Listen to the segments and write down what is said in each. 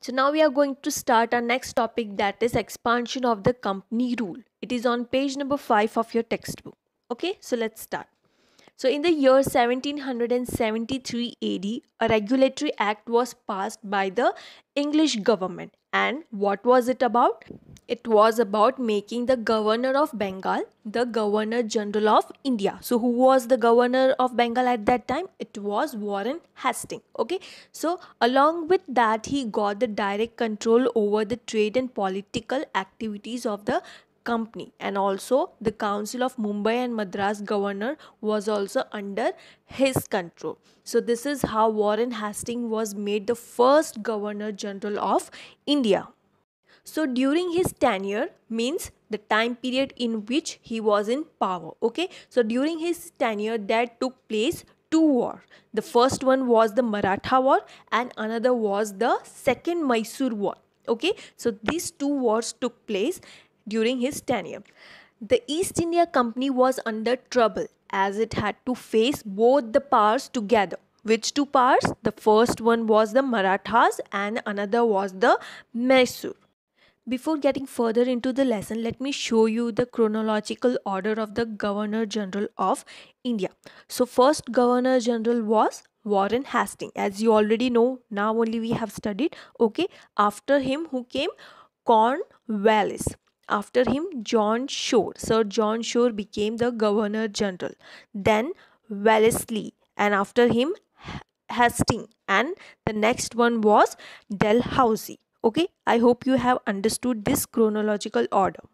So now we are going to start our next topic that is expansion of the company rule. It is on page number 5 of your textbook. Okay, so let's start. So in the year 1773 AD, a regulatory act was passed by the English government. And what was it about? it was about making the governor of Bengal the governor general of India. So, who was the governor of Bengal at that time? It was Warren Hastings. Okay, so along with that, he got the direct control over the trade and political activities of the company and also the council of mumbai and madras governor was also under his control so this is how warren hastings was made the first governor general of india so during his tenure means the time period in which he was in power. Okay. So during his tenure that took place two war. The first one was the Maratha war and another was the second Mysore war. Okay. So these two wars took place during his tenure. The East India Company was under trouble as it had to face both the powers together which two powers? The first one was the Marathas and another was the Mysore. Before getting further into the lesson, let me show you the chronological order of the Governor General of India. So first Governor General was Warren Hastings. As you already know, now only we have studied. Okay, after him who came? Cornwallis. After him, John Shore. Sir John Shore became the Governor General. Then Wellesley and after him Hastings and the next one was Dalhousie. Okay, I hope you have understood this chronological order.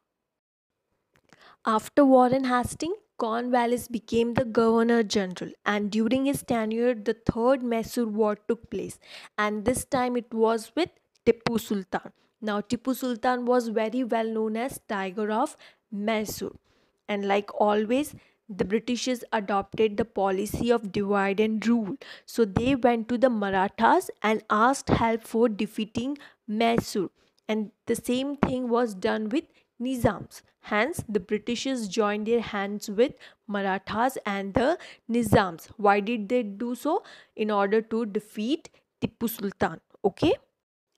After Warren Hastings, Cornwallis became the Governor General, and during his tenure, the Third Mysore War took place, and this time it was with Tipu Sultan. Now, Tipu Sultan was very well known as Tiger of Mysore, and like always, the Britishers adopted the policy of divide and rule. So they went to the Marathas and asked help for defeating Mysore, and the same thing was done with Nizams. Hence, the Britishers joined their hands with Marathas and the Nizams. Why did they do so? In order to defeat Tipu Sultan. Okay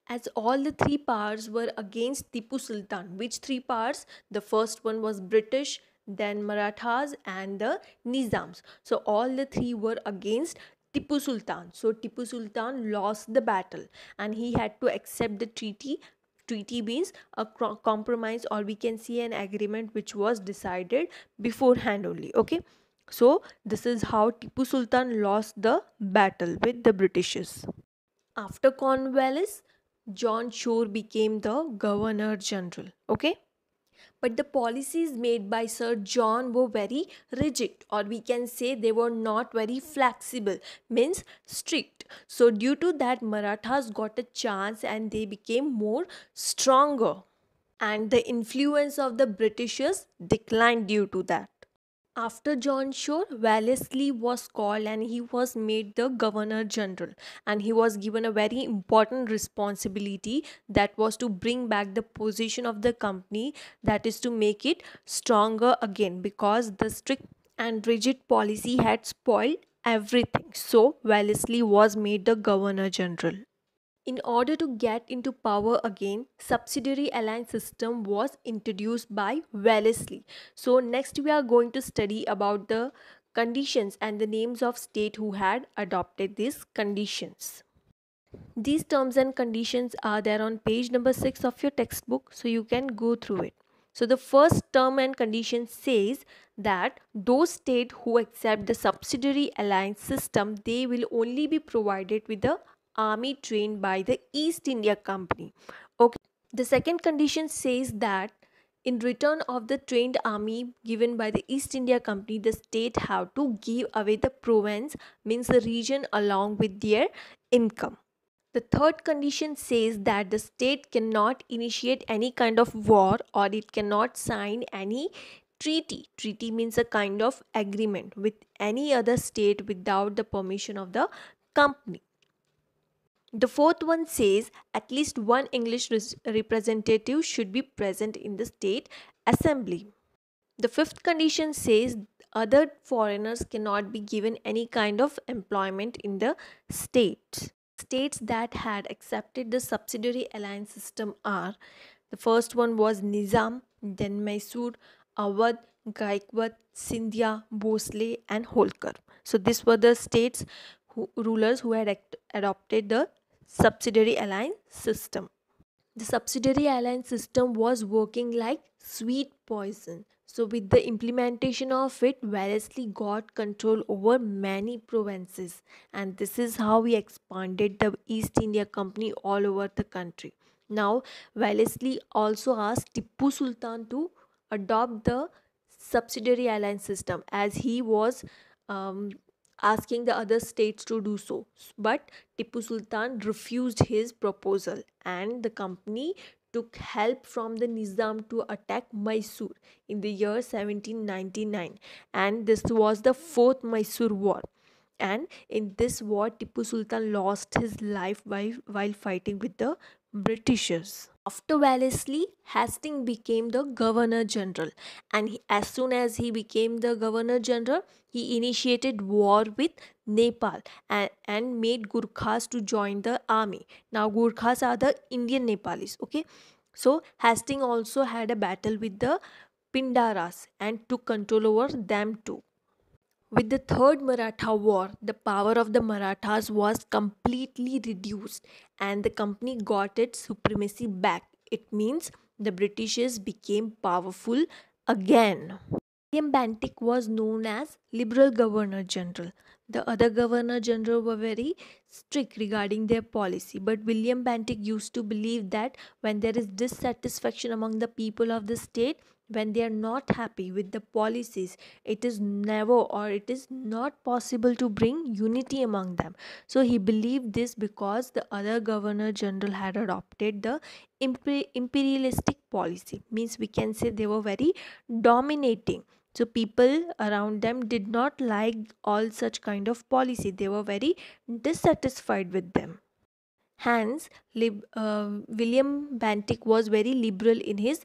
as all the three powers were against Tipu Sultan. Which three powers? The first one was British, then Marathas, and the Nizams. So all the three were against Tipu Sultan. So Tipu Sultan lost the battle and he had to accept the treaty. Treaty means a compromise, or we can see an agreement which was decided beforehand only. Okay, so this is how Tipu Sultan lost the battle with the Britishes. After Cornwallis, John Shore became the Governor General. Okay, but the policies made by Sir John were very rigid, or we can say they were not very flexible, means strict. So, due to that, Marathas got a chance and they became more stronger. And the influence of the Britishers declined due to that. After John Shore, Wellesley was called and he was made the Governor General. And he was given a very important responsibility that was to bring back the position of the company, that is to make it stronger again because the strict and rigid policy had spoiled everything. So, Wellesley was made the Governor General. In order to get into power again, subsidiary alliance system was introduced by Wellesley. So next we are going to study about the conditions and the names of state who had adopted these conditions. These terms and conditions are there on page number 6 of your textbook so you can go through it. So the first term and condition says that those states who accept the subsidiary alliance system they will only be provided with the army trained by the East India Company. Okay. The second condition says that in return of the trained army given by the East India Company, the state have to give away the province, means the region along with their income. The third condition says that the state cannot initiate any kind of war or it cannot sign any treaty. Treaty means a kind of agreement with any other state without the permission of the company. The fourth one says at least one English representative should be present in the state assembly. The fifth condition says other foreigners cannot be given any kind of employment in the state. States that had accepted the subsidiary alliance system are the first one was Nizam, then Mysore, Awadh, Gaikwad, Sindhya, Bhosle, and Holkar. So these were the states who, rulers who had act, adopted the subsidiary alliance system. The subsidiary alliance system was working like sweet poison. So, with the implementation of it, Wellesley got control over many provinces, and this is how he expanded the East India Company all over the country. Now, Wellesley also asked Tippu Sultan to adopt the subsidiary alliance system as he was um, asking the other states to do so. But Tipu Sultan refused his proposal, and the company took help from the Nizam to attack Mysore in the year 1799, and this was the fourth Mysore War. And in this war, Tipu Sultan lost his life while, while fighting with the Britishers. After Wellesley, Hastings became the Governor General, and he, as soon as he became the Governor General, he initiated war with Nepal and, and made Gurkhas to join the army. Now, Gurkhas are the Indian Nepalis, okay? So, Hastings also had a battle with the Pindaras and took control over them too. With the Third Maratha War, the power of the Marathas was completely reduced and the company got its supremacy back. It means the Britishers became powerful again. William Bantik was known as liberal governor general. The other governor general were very strict regarding their policy, but William Bantik used to believe that when there is dissatisfaction among the people of the state, when they are not happy with the policies it is never or it is not possible to bring unity among them so he believed this because the other governor general had adopted the imperialistic policy means we can say they were very dominating so people around them did not like all such kind of policy they were very dissatisfied with them hence Lib- uh, william bantick was very liberal in his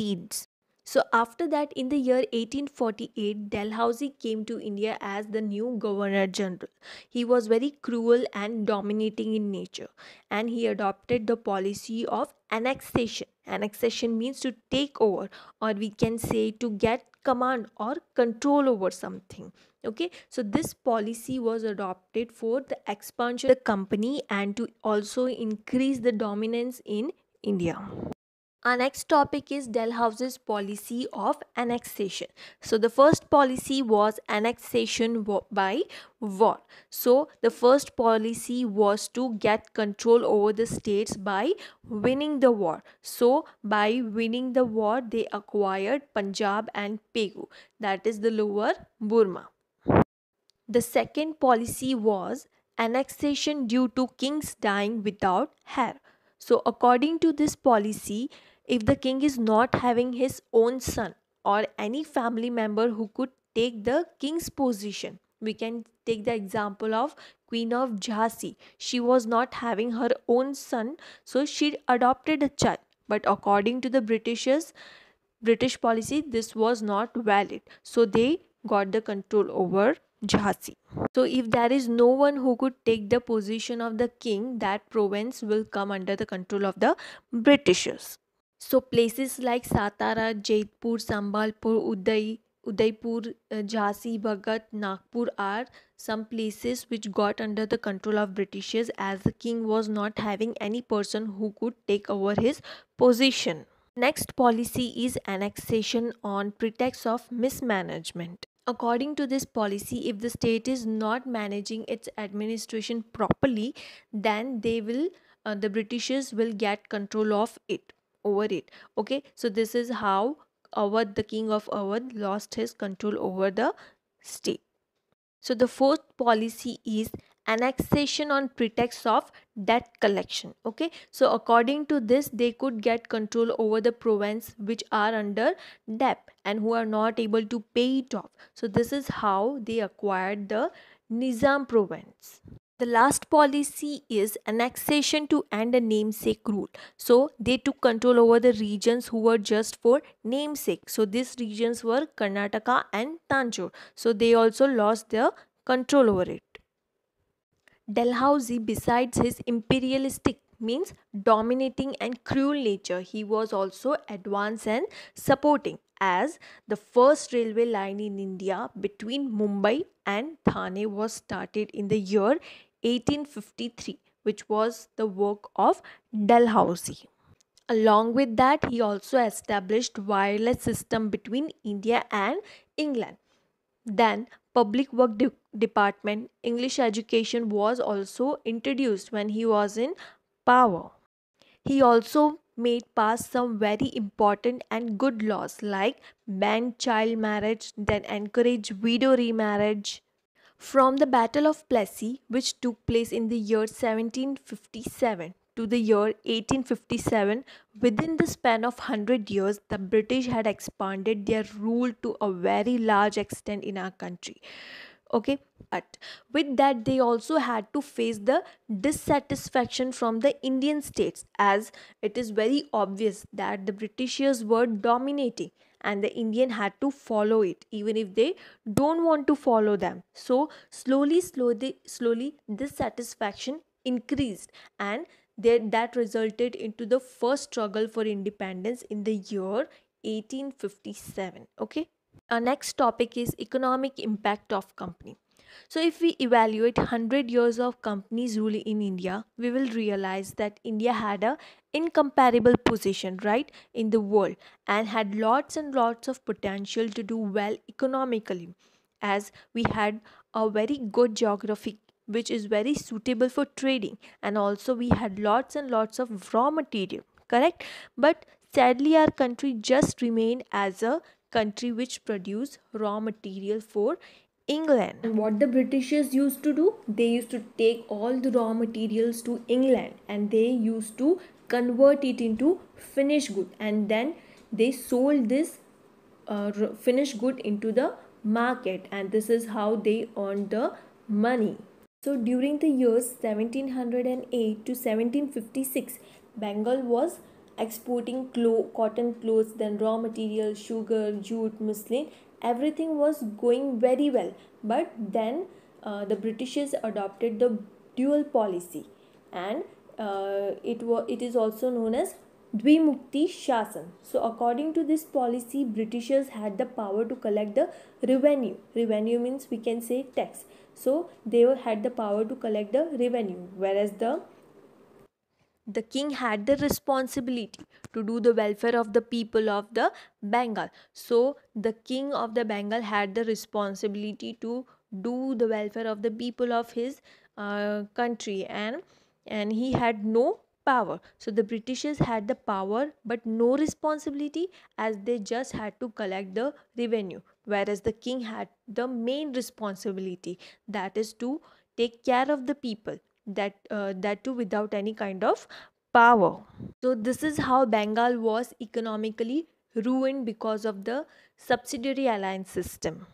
deeds so after that, in the year 1848, Dalhousie came to India as the new Governor General. He was very cruel and dominating in nature, and he adopted the policy of annexation. Annexation means to take over, or we can say to get command or control over something okay so this policy was adopted for the expansion of the company and to also increase the dominance in india our next topic is Dalhousie's policy of annexation. So the first policy was annexation by war. So the first policy was to get control over the states by winning the war. So by winning the war they acquired Punjab and Pegu that is the lower Burma. The second policy was annexation due to kings dying without heir. So according to this policy if the king is not having his own son or any family member who could take the king's position we can take the example of queen of jhansi she was not having her own son so she adopted a child but according to the britishers british policy this was not valid so they got the control over Jhansi. So, if there is no one who could take the position of the king, that province will come under the control of the Britishers. So places like Satara, Jaipur, Sambalpur, Uday, Udaipur, uh, Jhansi, Bhagat, Nagpur are some places which got under the control of Britishers as the king was not having any person who could take over his position. Next policy is annexation on pretext of mismanagement. According to this policy, if the state is not managing its administration properly, then they will uh, the Britishers will get control of it over it okay so this is how Awadh the king of Awadh lost his control over the state so the fourth policy is annexation on pretext of debt collection okay so according to this they could get control over the province which are under debt and who are not able to pay it off so this is how they acquired the nizam province the last policy is annexation to end a namesake rule. So they took control over the regions who were just for namesake. So these regions were Karnataka and Tanjore. So they also lost their control over it. Dalhousie, besides his imperialistic means dominating and cruel nature, he was also advanced and supporting as the first railway line in India between Mumbai and Thane was started in the year 1853, which was the work of Dalhousie. Along with that, he also established wireless system between India and England. Then, public work de- department English education was also introduced when he was in power. He also made pass some very important and good laws like ban child marriage, then encourage widow remarriage, from the Battle of Plessy, which took place in the year 1757 to the year 1857, within the span of 100 years, the British had expanded their rule to a very large extent in our country. Okay, but with that, they also had to face the dissatisfaction from the Indian states, as it is very obvious that the Britishers were dominating and the Indian had to follow it even if they don't want to follow them. So slowly, slowly, slowly this satisfaction increased and they, that resulted into the first struggle for independence in the year 1857. Okay. Our next topic is economic impact of company. So, if we evaluate 100 years of companies rule in India, we will realize that India had a incomparable position right in the world and had lots and lots of potential to do well economically as we had a very good geography which is very suitable for trading and also we had lots and lots of raw material correct but sadly our country just remained as a country which produce raw material for England. And what the Britishers used to do, they used to take all the raw materials to England and they used to convert it into finished good and then they sold this uh, finished good into the market and this is how they earned the money. So during the years 1708 to 1756, Bengal was exporting clo- cotton clothes, then raw materials, sugar, jute, muslin, everything was going very well but then uh, the britishers adopted the dual policy and uh, it was it is also known as Dvimukti Shasan. So according to this policy, Britishers had the power to collect the revenue. Revenue means we can say tax. So they had the power to collect the revenue, whereas the the king had the responsibility to do the welfare of the people of the Bengal. So the king of the Bengal had the responsibility to do the welfare of the people of his uh, country and and he had no power. So the Britishers had the power but no responsibility as they just had to collect the revenue whereas the king had the main responsibility that is to take care of the people that uh, that too without any kind of power so this is how bengal was economically ruined because of the subsidiary alliance system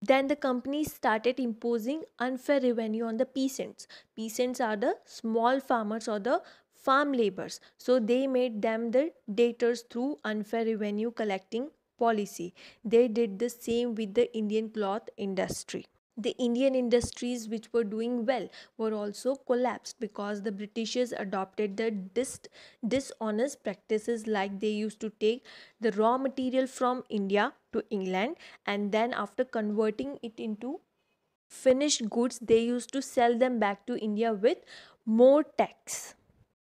then the company started imposing unfair revenue on the peasants peasants are the small farmers or the farm laborers so they made them the debtors through unfair revenue collecting policy they did the same with the indian cloth industry the Indian industries which were doing well were also collapsed because the Britishers adopted the dis- dishonest practices like they used to take the raw material from India to England and then after converting it into finished goods they used to sell them back to India with more tax.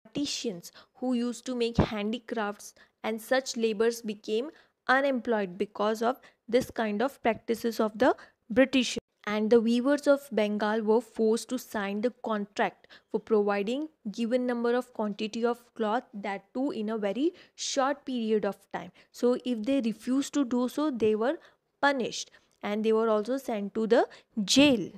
Artisans who used to make handicrafts and such labors became unemployed because of this kind of practices of the British and the weavers of Bengal were forced to sign the contract for providing given number of quantity of cloth that too in a very short period of time so if they refused to do so they were punished and they were also sent to the jail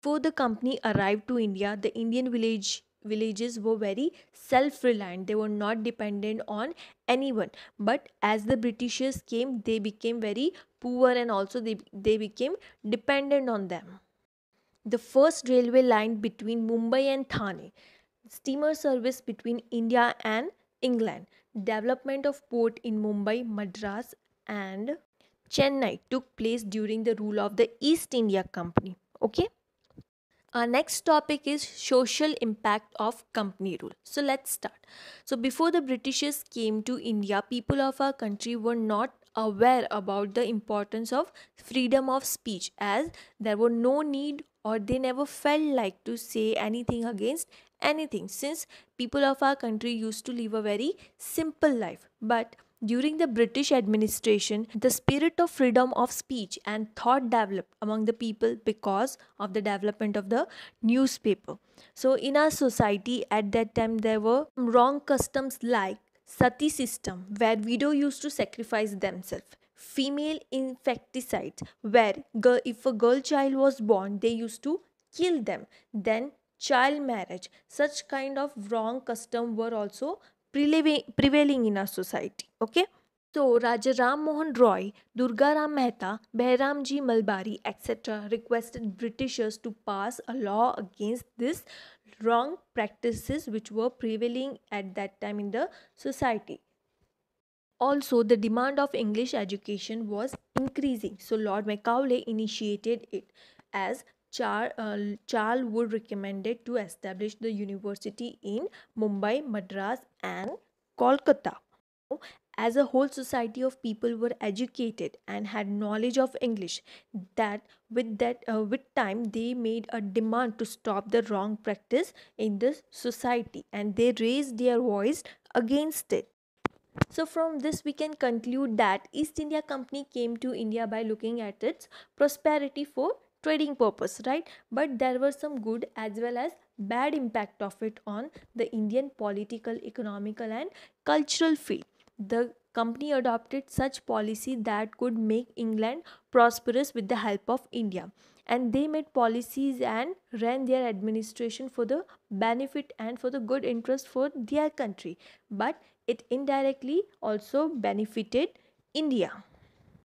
before the company arrived to india the indian village villages were very self reliant they were not dependent on anyone but as the britishers came they became very poor and also they, they became dependent on them. The first railway line between Mumbai and Thane, steamer service between India and England, development of port in Mumbai, Madras and Chennai took place during the rule of the East India Company. Okay. Our next topic is social impact of company rule. So let's start. So before the Britishers came to India, people of our country were not aware about the importance of freedom of speech as there were no need or they never felt like to say anything against anything since people of our country used to live a very simple life but during the British administration, the spirit of freedom of speech and thought developed among the people because of the development of the newspaper. So, in our society at that time, there were wrong customs like Sati system, where widow used to sacrifice themselves. Female infanticide where if a girl child was born, they used to kill them. Then child marriage. Such kind of wrong custom were also prevailing in our society. Okay. So Raja Ram Mohan Roy, Durga Ram Mehta, Behramji Malbari, etc. requested Britishers to pass a law against this wrong practices which were prevailing at that time in the society also the demand of english education was increasing so lord macaulay initiated it as Char, uh, Charles Wood recommended to establish the university in Mumbai, Madras, and Kolkata as a whole society of people were educated and had knowledge of english that with that uh, with time they made a demand to stop the wrong practice in the society and they raised their voice against it so from this we can conclude that east india company came to india by looking at its prosperity for trading purpose right but there were some good as well as bad impact of it on the indian political economical and cultural field the company adopted such policy that could make England prosperous with the help of India and they made policies and ran their administration for the benefit and for the good interest for their country but it indirectly also benefited India